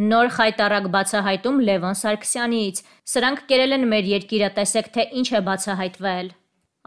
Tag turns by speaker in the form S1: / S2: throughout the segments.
S1: Նոր խայտարակ բացահայտում Լևոն Սարգսյանից։ Սրանք կերել են մեր երկիրը, տեսեք թե ինչ է բացահայտվել։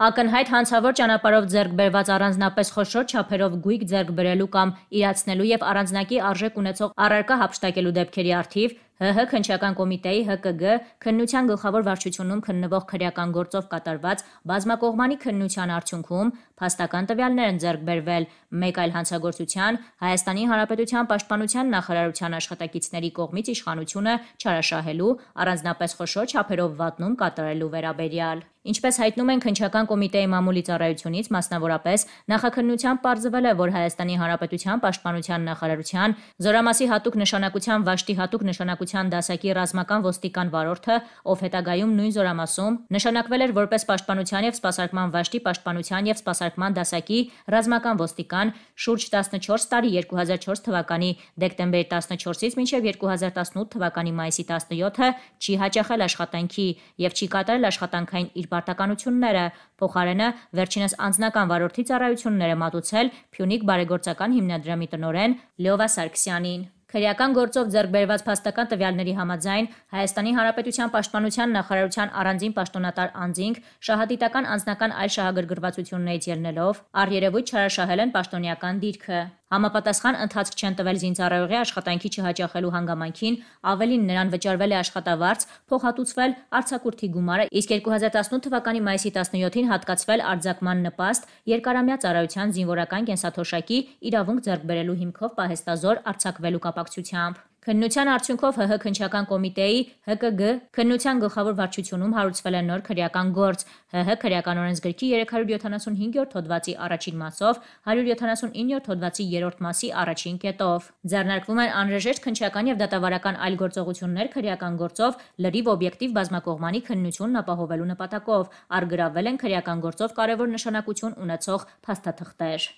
S1: Ակնհայտ հանցավոր ճանապարհով ձեռք բերված առանձնապես խոշոր չափերով գույք ձեռք բերելու կամ իրացնելու եւ առանձնակի արժեք ունեցող առարկա հապշտակելու դեպքերի արդիվ ՀՀ քնչական կոմիտեի ՀԿԳ քննության գլխավոր վարչությունում քննվող քրեական գործով կատարված բազմակողմանի քննության արդյունքում փաստական տվյալներ են ձեռք բերվել մեկ այլ հանցագործության Հայաստանի Հանրապետության Պաշտպանության նախարարության աշխատակիցների կողմից իշխանությունը չարաշահելու առանձնապես խոշոր չափերով վատնում կատարելու վերաբերյալ Ինչպես հայտնում են քնչական կոմիտեի մամուլի ծառայությունից, մասնավորապես նախաքննությամբ ողջվել է, որ Հայաստանի Հանրապետության Պաշտպանության նախարարության Զորամասի հատուկ նշանակության Վաշտի հատուկ նշանակության դասակի ռազմական ոստիկան վարորդը, ով հետագայում նույն Զորամասում նշանակվել էր որպես Պաշտպանության եւ Սպասարկման Վաշտի Պաշտպանության եւ Սպասարկման դասակի ռազմական ոստիկան շուրջ 14 տարի 2004 թվականի դեկտեմբերի 14-ից մինչև 2018 թվականի մայիսի 17-ը չի հաճախել աշխատանքի եւ չի կատարել աշխատանքային իր պարտականությունները, փոխարենը վերջինս անձնական վարորդի ծառայություններ է մատուցել Փյունիկ բարեգործական հիմնադրամի տնօրեն Լևա Սարգսյանին։ Քրեական գործով ձեռք բերված փաստական տվյալների համաձայն Հայաստանի Հանրապետության Պաշտպանության նախարարության առանձին պաշտոնատար անձինք շահադիտական անձնական այլ շահագրգռվածություններից ելնելով առերևույթ չարաշահել են պաշտոնական դիրքը։ Համապատասխան ընթացք չեն տվել զինծառայողի աշխատանքի չհաճախելու հանգամանքին, ավելին նրան վճարվել է աշխատավարձ, փոխհատուցվել արցակուրթի գումարը, իսկ 2018 թվականի մայիսի 17-ին հատկացվել արձակման նպաստ երկարամյա ծառայության զինվորական կենսաթոշակի իրավունք ձեռք բերելու հիմքով պահեստազոր արձակվելու կապակցությամբ։ Քննության արդյունքով ՀՀ քնչական կոմիտեի ՀԿԳ քննության գլխավոր վարչությունում հարուցվել է նոր քրեական գործ։ ՀՀ քրեական օրենսգրքի 375-րդ հոդվածի առաջին մասով 179-րդ հոդվածի 3-րդ մասի առաջին կետով։ Ձեռնարկվում են անրաժեշտ քնչական եւ դատավարական այլ գործողություններ քրեական գործով լրիվ օբյեկտիվ բազմակողմանի քննությունն ապահովելու նպատակով։ Արգրավել են քրեական գործով կարևոր նշանակություն ունեցող փաստաթղթեր։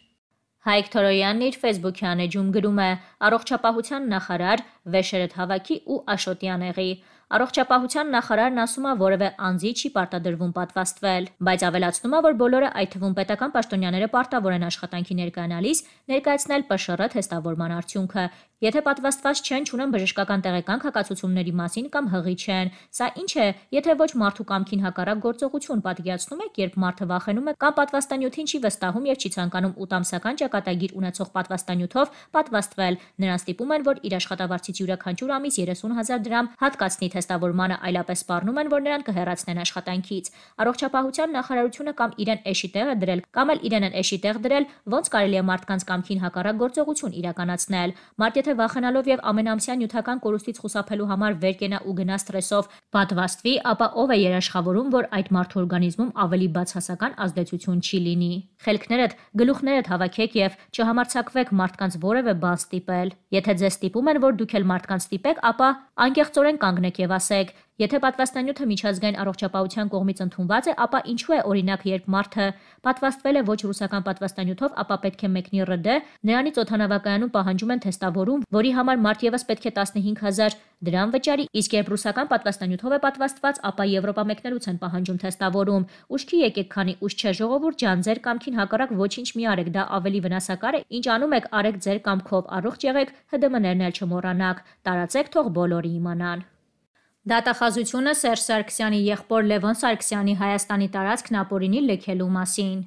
S1: Հայկ Թորոյանն իր Facebook-յան էջում գրում է. «Առողջապահության նախարար վեշերդ հավաքի ու Աշոտյան եղի»։ Առողջապահության նախարարն ասում է, որևէ անձի չի պարտադրվում պատվաստվել, բայց ավելացնում է, որ բոլորը այդ թվում պետական պաշտոնյաները պարտավոր են աշխատանքի ներկայանալիս ներկայացնել ՊՇՌ թեստավորման արդյունքը, Եթե պատվաստված չեն, չունեն բժշկական տեղեկանք հակացությունների մասին կամ հղի չեն։ Սա ինչ է, եթե ոչ մարդու կամքին հակառակ գործողություն պատկերացնում եք, երբ մարդը վախենում է կամ պատվաստանյութին չի վստահում եւ չի ցանկանում ուտամսական ճակատագիր ունեցող պատվաստանյութով պատվաստվել։ Նրան ստիպում են, որ իր աշխատավարձից յուրաքանչյուր ամիս 30000 դրամ հատկացնի թեստավորմանը այլապես սպառնում են, որ նրան կհեռացնեն աշխատանքից։ Առողջապահության նախարարությունը կամ իրեն էշի տեղը դրել, կամ էլ իրեն են էշի տեղ դրել, ոնց կարելի է մարդկանց կամքին հակառակ գործողություն իրականացնել։ Մարդ եթե վախենալով եւ ամենամսյա նյութական կորուստից խուսափելու համար վեր կենա ու գնա ստրեսով պատվաստվի, ապա ով է երաշխավորում, որ այդ մարդու օրգանիզմում ավելի բացասական ազդեցություն չի լինի։ Խելքներդ, գլուխներդ հավաքեք եւ չհամարցակվեք մարդկանց որևէ բան ստիպել։ Եթե ձեզ ստիպում են, որ դուք էլ մարդկանց ստիպեք, ապա անկեղծորեն կանգնեք եւ ասեք, եթե պատվաստանյութը միջազգային առողջապահության կողմից ընդունված է, ապա ինչու է օրինակ երբ մարդը պատվաստվել է ոչ ռուսական պատվաստանյութով, ապա պետք է մեկնի ՌԴ, դե»։ նրանից օթանավակայանում պահանջում են թեստավորում, որի համար մարդ եւս պետք է 15000 դրամ վճարի, իսկ երբ ռուսական պատվաստանյութով է պատվաստված, ապա Եվրոպա մեկնելուց են պահանջում թեստավորում։ Ուշքի եկեք, քանի ուշ չէ ժողովուրդ ջան, ձեր կամքին հակառակ ոչինչ մի արեք, դա ավելի վնասակար է։ Ինչ անում եք, արեք ձեր կամքով, առողջ եղեք, ՀԴՄ-ներն էլ չմոռանաք։ Տարածեք թող բոլորը իմանան։ Դատախազությունը Սերժ Սարգսյանի եղբոր Լևոն Սարգսյանի Հայաստանի տարածքն ապօրինի լքելու մասին։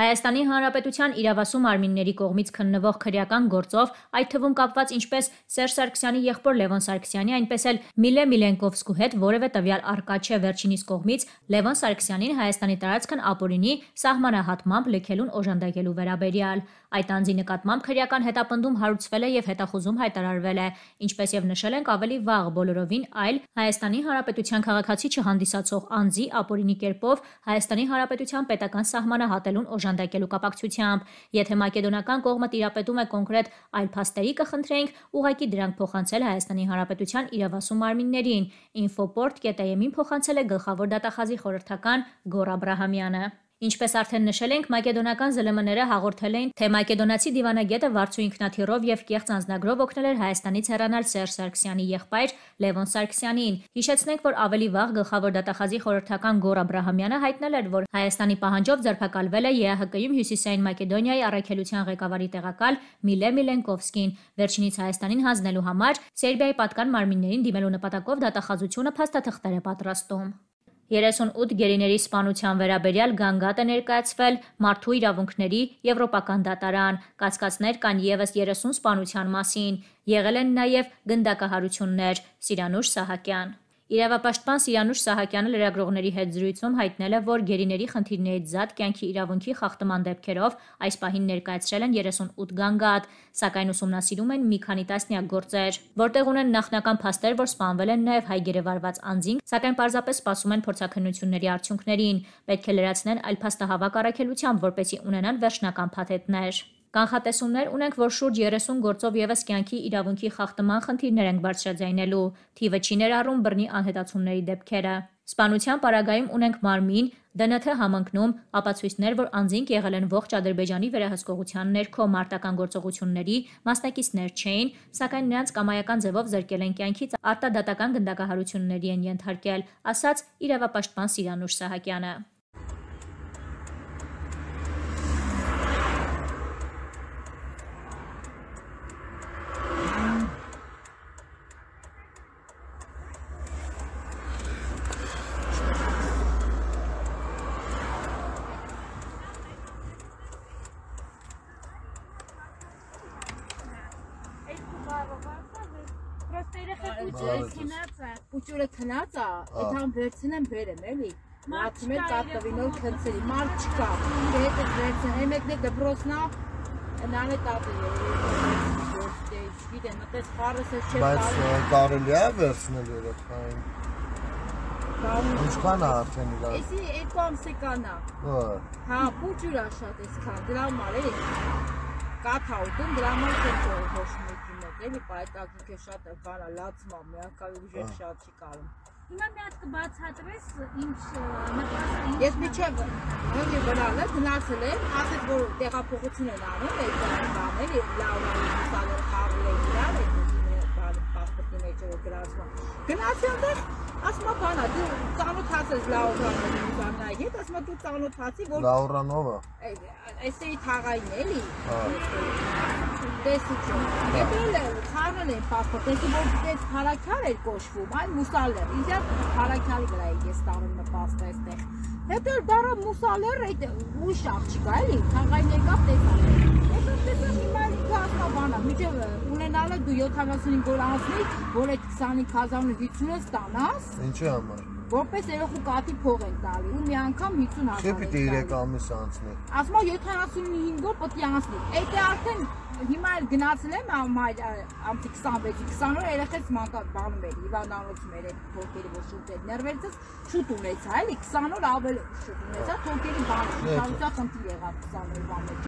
S1: Հայաստանի Հանրապետության իրավասում Արմինների կողմից քննվող քրեական գործով, այդ թվում կապված ինչպես Սերժ Սարգսյանի եղբոր Լևոն Սարգսյանի, այնպես էլ Միլե Միլենկովսկու հետ որևէ տվյալ արկա չէ վերջինիս կողմից Լևոն Սարգսյանին Հայաստանի տարածքն ապօրինի սահմանահատմամբ լքելուն օժանդակելու վերաբերյալ։ Այդ անձի նկատմամբ քրեական հետապնդում հարուցվել է եւ հետախուզում հայտարարվել է, ինչպես եւ նշել ենք ավելի վաղ բոլորովին այլ Հայաստանի Հանրապետության քաղաքացի չհանդիսացող անձի ապօրինի կերպով Հայաստանի Հանրապետության պետական սահմանահատելուն օժանդակելու կապակցությամբ։ Եթե մակեդոնական կողմը տիրապետում է կոնկրետ այլ փաստերի կխնդրենք, ուղղակի դրանք փոխանցել Հայաստանի Հանրապետության իրավասու մարմիններին։ Infoport.am-ին փոխանցել է գլխավոր դատախազի խորհրդական Գոռ Աբրահամյանը։ Ինչպես արդեն նշել ենք, մակեդոնական ԶԼՄ-ները հաղորդել էին, թե մակեդոնացի դիվանագետը Վարդու Ինքնաթիռով եւ կեղծ անznագրով օգնել էր Հայաստանից հեռանալ Սերժ Սարգսյանի եղբայր Լևոն Սարգսյանին։ Հիշեցնենք, որ ավելի վաղ գլխավոր դատախազի խորհրդական Գոր Աբրահամյանը հայտնել էր, որ Հայաստանի պահանջով ձերբակալվել է ԵԱՀԿ-ում Հյուսիսային Մակեդոնիայի առաքելության ղեկավարի տեղակալ Միլե Միլենկովսկին։ Վերջինից Հայաստանին հանձնելու համար Սերբիայի պատկան մարմիններին դիմելու նպատակով դատախազությունը փաստաթղթեր է պատրաստում։ 38 գերիների սպանության վերաբերյալ գանգատ է ներկայացվել Մարդու իրավունքների Եվրոպական դատարան։ Կասկածներ կան եւս 30 սպանության մասին։ Եղել են նաեւ գնդակահարություններ։ Սիրանուշ Սահակյան Իրավապաշտպան Սիրանուշ Սահակյանը լրագրողների հետ զրույցում հայտնել է, որ գերիների խնդիրներից զատ կյանքի իրավունքի խախտման դեպքերով այս պահին ներկայացրել են 38 գանգատ, սակայն ուսումնասիրում են մի քանի տասնյակ գործեր, որտեղ ունեն նախնական փաստեր, որ սպանվել են նաև հայ գերեվարված անձինք, սակայն պարզապես սպասում են փորձակնությունների արդյունքներին։ Պետք է լրացնեն այլ փաստահավաք առաքելությամբ, որպեսզի ունենան վերջնական փաթեթներ։ Կանխատեսումներ ունենք, որ շուրջ 30 գործով եւս կյանքի իրավունքի խախտման խնդիրներ են բարձրաձայնելու, թիվը չի ներառում բռնի անհետացումների դեպքերը։ Սպանության պարագայում ունենք մարմին, ԴՆԹ համընկնում, ապացույցներ, որ անձինք եղել են ողջ Ադրբեջանի վերահսկողության ներքո մարտական գործողությունների մասնակիցներ չէին, սակայն նրանց կամայական ձևով զրկել են կյանքից արտադատական գնդակահարությունների են ենթարկել, ասաց իրավապաշտպան Սիրանուշ Սահակյանը։
S2: Ջերքինացա։ Ուջուրը քնացա, այդան վերցնեմ բերեմ, էլի։ Մաչում է տատվինով քնցրի, մար չկա։ Հետը վերցնեմ, եմ եկնե դպրոցնա, նանը տատը է։ Գիտեմ, մտես խառս է չեմ Բայց կարելի է վերցնել երեխային։ Ինչքան է արդեն իրար։ Էսի 2 ամսեկանա։ Հա, փուջուրա շատ էսքան, դրա համար էլի կաթա ուտում, դրա համար չեմ հոշմուտի մոտ, էլի պայտակիք է շատ է կարա,
S1: լացմա, միակարուկ ժեր շատ չի կարում։ Հիմա մի հատ կբացատրես ինչ նպաստ
S2: ինչ։ Ես միջև հնգի բնալ եմ, գնացել եմ, ասել որ տեղափոխություն են անում, այդ բանը, լավան, սալեր խառել են իրար, այդ մեկնի մեջ ու գրացվա։ Գնացի այնտեղ, ասմա բանա, դու ծանոթած ես Լաուրանովի բանա, ետ ասմա դու ծանոթացի, որ Լաուրանովը։ Այսեի թաղային էլի։ Տեսիչո։ Դեպել քարն է պասպորտ, էսի որ այդ քարակյար էր կոչվում, այն մուսալներ։ Իզա քարակյարի վրա է ես տանում նպաստը այստեղ։ Հետո դարա մուսալեր այդ դե, ուրիշ աղջիկ էլի, թաղային եկավ տեսան։ Հետո տեսա հիմա գասնաբանա, միջև ունենալը դու 75 օր անցնի, որ այդ 25000-ը 50-ը ստանաս։ Ինչի համար։ Որպես երախու կատի փող են տալի ու մի անգամ 50000։ Չէ՞ պիտի 3 ամիս անցնի։ Ասում եմ 75 օր պետք է անցնի։ Այդ է արդեն հիմա էլ գնացել եմ ամայր ամսի 26-ի 20 օր երեխես մանկա բանում էր հիվանդանոց մեր այդ փոքերը որ շուտ էր ներվերցս շուտ ունեցա էլի 20 օր ավել շուտ ունեցա թոքերի բան շուտ եղավ 20 օր բան մեջ